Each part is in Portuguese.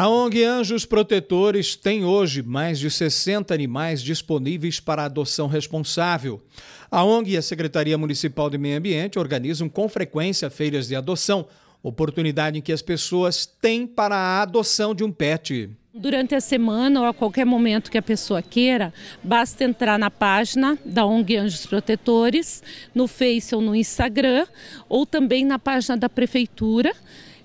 A ONG Anjos Protetores tem hoje mais de 60 animais disponíveis para adoção responsável. A ONG e a Secretaria Municipal de Meio Ambiente organizam com frequência feiras de adoção, oportunidade em que as pessoas têm para a adoção de um pet. Durante a semana ou a qualquer momento que a pessoa queira, basta entrar na página da ONG Anjos Protetores, no Face ou no Instagram, ou também na página da Prefeitura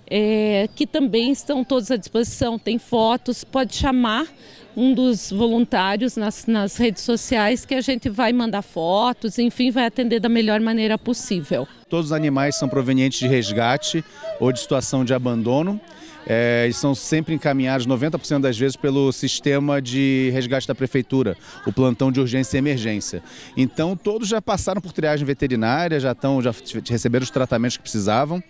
é, que também estão todos à disposição. Tem fotos, pode chamar um dos voluntários nas, nas redes sociais que a gente vai mandar fotos, enfim, vai atender da melhor maneira possível. Todos os animais são provenientes de resgate ou de situação de abandono. É, e são sempre encaminhados 90% das vezes pelo sistema de resgate da prefeitura, o plantão de urgência e emergência. Então todos já passaram por triagem veterinária, já estão, já receberam os tratamentos que precisavam.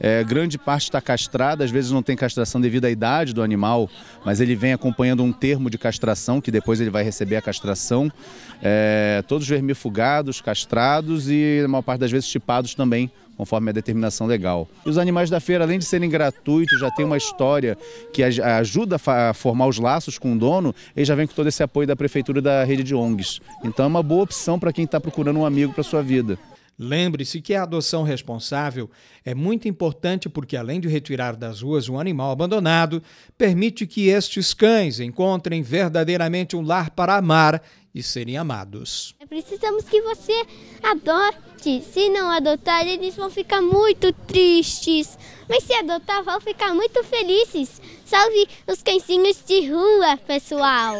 É, grande parte está castrada, às vezes não tem castração devido à idade do animal, mas ele vem acompanhando um termo de castração, que depois ele vai receber a castração. É, todos vermifugados, castrados e, na maior parte das vezes, chipados também, conforme a determinação legal. E os animais da feira, além de serem gratuitos, já tem uma história que ajuda a formar os laços com o dono, e já vem com todo esse apoio da prefeitura e da rede de ONGs. Então é uma boa opção para quem está procurando um amigo para sua vida. Lembre-se que a adoção responsável é muito importante porque, além de retirar das ruas um animal abandonado, permite que estes cães encontrem verdadeiramente um lar para amar e serem amados. É, precisamos que você adote. Se não adotar, eles vão ficar muito tristes. Mas se adotar, vão ficar muito felizes. Salve os cãezinhos de rua, pessoal!